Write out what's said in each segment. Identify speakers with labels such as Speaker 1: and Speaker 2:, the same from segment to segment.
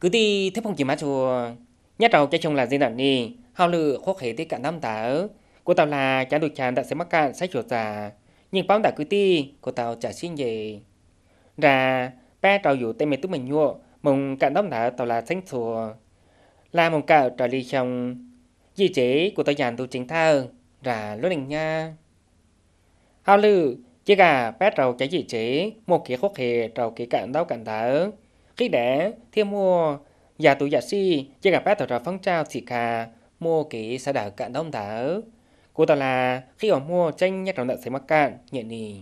Speaker 1: cứ ti thế phong chỉ má chùa nhất đầu cho chồng là gì nản đi hao lự khó khế tới cả năm táo của tao là chả được chán đã sẽ mắc cạn sách chuột già nhưng bám đã cứ ti của tao trả xin về ra ba tàu dù tên mình tụi mình nhua mùng cạn đóng đã tao là sách chùa là mùng cả trở đi chồng di chế của tao dàn tu chính thơ ra lối đình nha hao lự chỉ cả ba tàu chạy di chế một kia khó khế tàu kia cạn đau cạn thở khi để thêm mua già tuổi già si chỉ gặp bác tỏ rõ phong trào xì cả mua kỹ xã đảo cạn đông thở Cô tỏ là khi ở mua tranh nhất trọng đợt xảy mắc cạn nhẹ nì.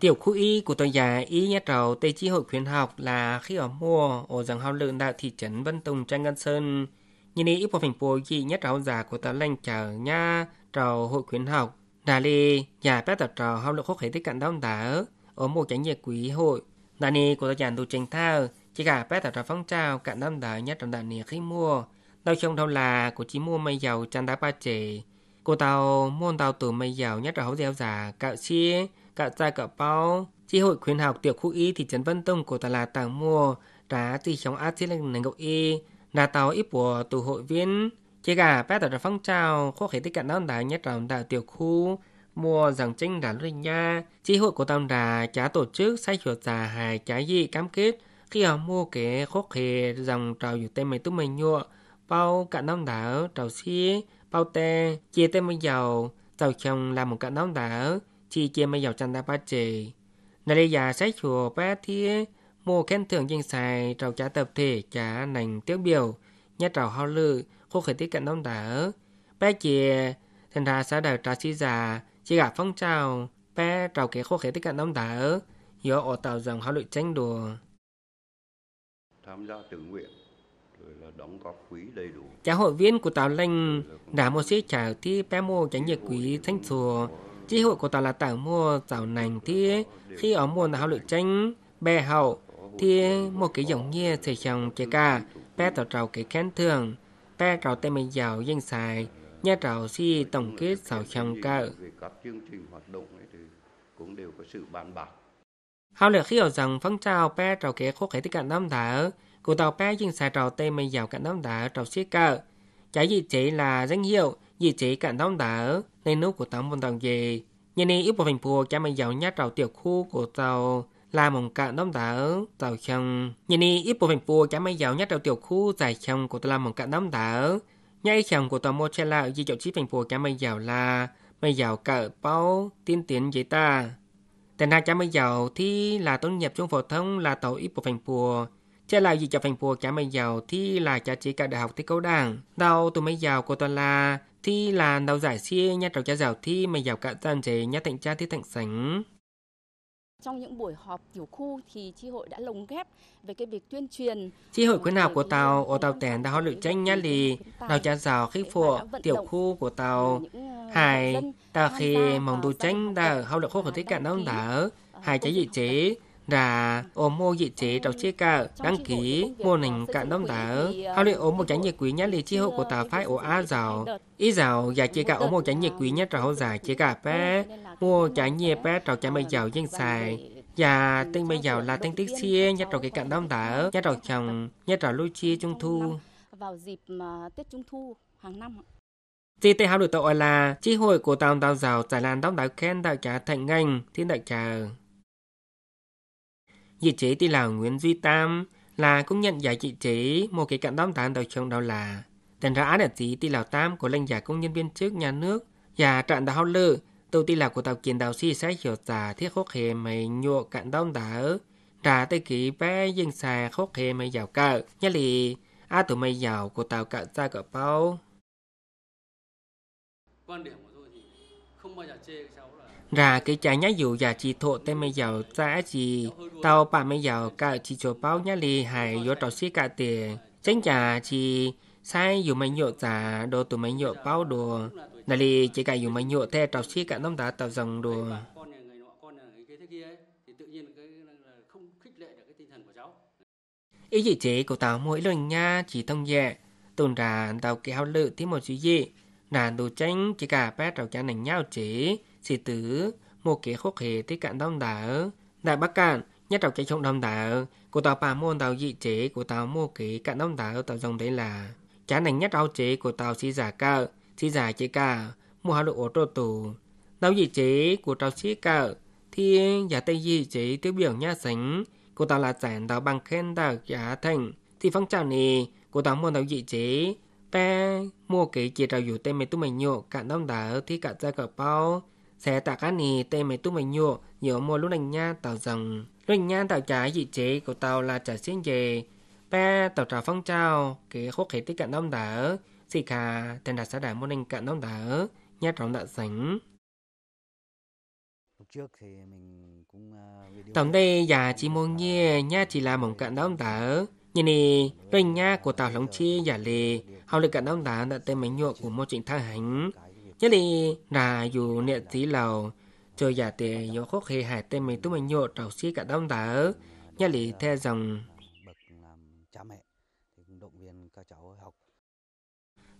Speaker 1: Tiểu khu y của tòa nhà y nhất rầu Tây Chi hội khuyến học là khi ở mua ở rằng hao lượng đạo thị trấn Vân Tùng tranh Ngân Sơn. Nhìn ý bộ phình bố gì nhất rầu già của tòa lành chở nha rầu hội khuyến học. Đà lì, nhà bác tập trò hao lượng khúc khế tích cạn đông thở ở một tránh nhiệt quý hội Nani cô ta dàn tù trình thao, chỉ cả bé tạo ra phong trào cả năm đời nhất trong đại nìa khi mua. Đâu trong đâu là của chỉ mua mây giàu chăn đá ba chỉ. Cô tàu môn tàu từ mây giàu nhất là hấu gieo giả, cạo chi, cạo ra cạo bao. Chi hội khuyến học tiểu khu y thị trấn Vân Tông của ta là tàng mua, trả tì trong át thiết lên nền y, là tàu ít của từ hội viên. Chỉ cả bé tạo ra phong trào, có thể tích cả năm đời nhất trong đại tiểu khu, mua dòng chính đàn rinh nha. Chi hội của tam đà chả tổ chức sai chuột già hài chả gì cam kết. Khi họ mua cái khóc hề dòng trào dù tên mấy tú mấy nhụa, bao cả năm đảo trào xí, bao tê, chia tên mấy giàu, giàu chồng là một cả năm đảo, chi chia mấy giàu chăn đa ba trì. Này đây giả sai chùa ba thía, mua khen thưởng danh xài trào trả tập thể trả nành tiêu biểu, nhà trào hao lự, khúc hề tiết cận đông đảo. Bé chìa, thành ra xã đảo trà xí già, chỉ gặp phong trào bé trào kế khô khế tích cận đông tả ớ do ở tàu dòng hóa lụy tranh đùa tham gia tình nguyện rồi là đóng góp quý đầy đủ cha hội viên của tàu lanh đã một sĩ trào thì bé mô tránh nhiệt quý thanh thùa chi hội của tàu là tàu mua tàu nành thì khi ở mua là hóa lụy tranh bè hậu thì một cái giống như thầy chồng chế ca bé tàu trào cái khen thường bé trào tên mình giàu danh xài Nhà trào si tổng kết sáu chàng ca các chương trình hoạt động ấy thì cũng đều có sự bàn bạc. Hào lệ hiểu rằng phong trào pe trào kế khúc hệ tích cả năm thở, của tàu pe dinh xà trào tê mây dào cả năm thở trào si ca. Trái gì chỉ là danh hiệu, gì chỉ cả năm thở, nên nước của tàu vòng tàu gì. Nhà này yếu bộ thành phố cha mây dào nhà trào tiểu khu của tàu là một cả năm thở tàu chồng. Nhà này yếu bộ thành phố cha mây dào nhà trào tiểu khu dài chồng của tàu là một cả năm thở nhai chẳng của tòa mô chè là gì chậu chí phành phùa cha mây dạo là mây dạo cỡ báo tiên tiến giấy ta. Tên hai cha mây dạo thì là tốt nghiệp trung phổ thông là tàu ít bộ phành phùa. che là gì chậu phành phùa cha mây dạo thì là cha chỉ cả đại học thi câu đảng. đầu tù mây dạo của toàn là thi là đầu giải xia nha trầu cha dạo thi mây dạo cả dân chế nha thịnh cha thi thịnh sánh. Trong những buổi họp tiểu khu thì chi hội đã lồng ghép về cái việc tuyên truyền. Chi hội khuyến nào của tàu ở tàu tèn đã họ được tranh nhá lì, đào cha giàu khi phụ tiểu khu của tàu ờ, hai tàu khi mong tu tranh đã họ được khu của tiết cạn đông đảo hai cháy dị chế đã ôm mô dị chế đầu chế cả đăng ký mô nình cạn đông tả hao luyện ôm một tránh nhiệt quý nhất lì chi hội của tà phái ổ á giàu ý giàu giả chế cả ôm một tránh nhiệt quý nhất trào giả chế cả bé mua tránh nhiệt bé trào tránh mây giàu dân xài và tinh bây giờ là tinh tiết xia nhất trò cái cạn đông tả nhất trò chồng nhất trò lui chia trung thu vào dịp à, tết trung thu hàng năm Chi tế hào được tội là chi hội của tàu tàu giàu giải làn đông đảo khen đạo trả thành ngành thiên đại trà Vị trí tỷ lão Nguyễn Duy Tam là cũng nhận giải vị trí một cái cạnh đóng tán đầu chồng đó là tên ra án chỉ tỷ lão Tam của lãnh giả công nhân viên chức nhà nước và trạng đào lư đầu tiên là của tàu kiến đạo sĩ sẽ hiểu giả thiết khóc hề mày nhụa cạnh đóng đá trả tới kỹ bé dân xà khóc hề mày giàu cờ nhá lì a tụi mày giàu của tàu cạn ra cỡ bao quan điểm của tôi thì không bao giờ chê cháu là ra cái trái nhá dù giả chỉ thọ tên mày giàu ra chỉ tao bà mày giàu cả chỉ chỗ bao nhá lì hay yo trò xí cả tiền chính giả chỉ sai dù mày nhộ giả đồ tụi mày nhộ bao đồ nà lì chỉ cả dù mày nhộ thế trò xí cả nông đá tao dòng đồ ý gì chế của tao mỗi lần nha chỉ thông nhẹ tồn ra tao kéo lự tí một chữ gì là đồ tránh chỉ cả bé trò cha nành nhau chế sĩ tử một kế khúc hệ tí cạn đông đảo đại bắc cạn nhất trọng chạy trong đông đảo của tàu bà môn tàu dị chế của tàu mô kế cạn đông đảo tàu dòng đấy là chán nành nhất ao chế của tàu sĩ giả cơ sĩ giả chế cao mua hà độ ô tô tù tàu dị chế của tàu sĩ cơ thì giả tây dị chế tiêu biểu nha sánh của tàu là giản tàu bằng khen tàu giả thành thì phong trào này của tàu môn tàu dị chế ta mua kế chỉ tàu dù tên mê tu mình nhộ cạn đông đảo thì cạn ra cờ bao sẽ tạ cá nì tên mày tu mày nhua nhiều mua lúc đánh nha tàu dòng lúc đánh nha tàu trái dị chế của tàu là trả xin về ba tàu trả phong trào kế khúc khí tích cạn đông đỡ xì khà tên đạt xã đại môn đánh cạn đông đỡ nha trọng đã sánh trước thì mình cũng à, tổng đây già chỉ môn nghe nha chỉ là một cạn đông đỡ nhìn nì doanh nha của tàu lòng chi giả lì hầu lực cạn đông đỡ đã tên mánh nhuộm của mô trình thang hành nhất đi là dù nẹ tí lầu cho giả tệ yếu khóc hề hải tên mình tụi mình nhộ trào xí cả đông tả nhất lý theo dòng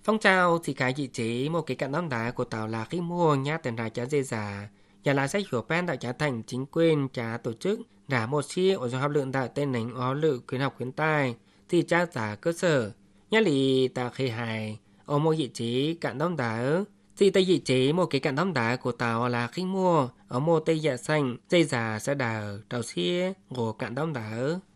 Speaker 1: phong trào thì cái vị trí một cái cạn đông đá của tàu là khi mua nhà tiền ra chả dễ giả nhà là sách hiểu pen tại trả thành chính quyền trả tổ chức là một chi ở trong học lượng tại tên nánh ó lự khuyến học khuyến tài thì tra giả cơ sở nhá lý tạo khi hài ở một vị trí cạn đông đá thì tây dị chế một cái cạn đóng đá của tàu là khi mua ở một tây dạ xanh, dây già sẽ đào tàu xe ngồi cạn đóng đá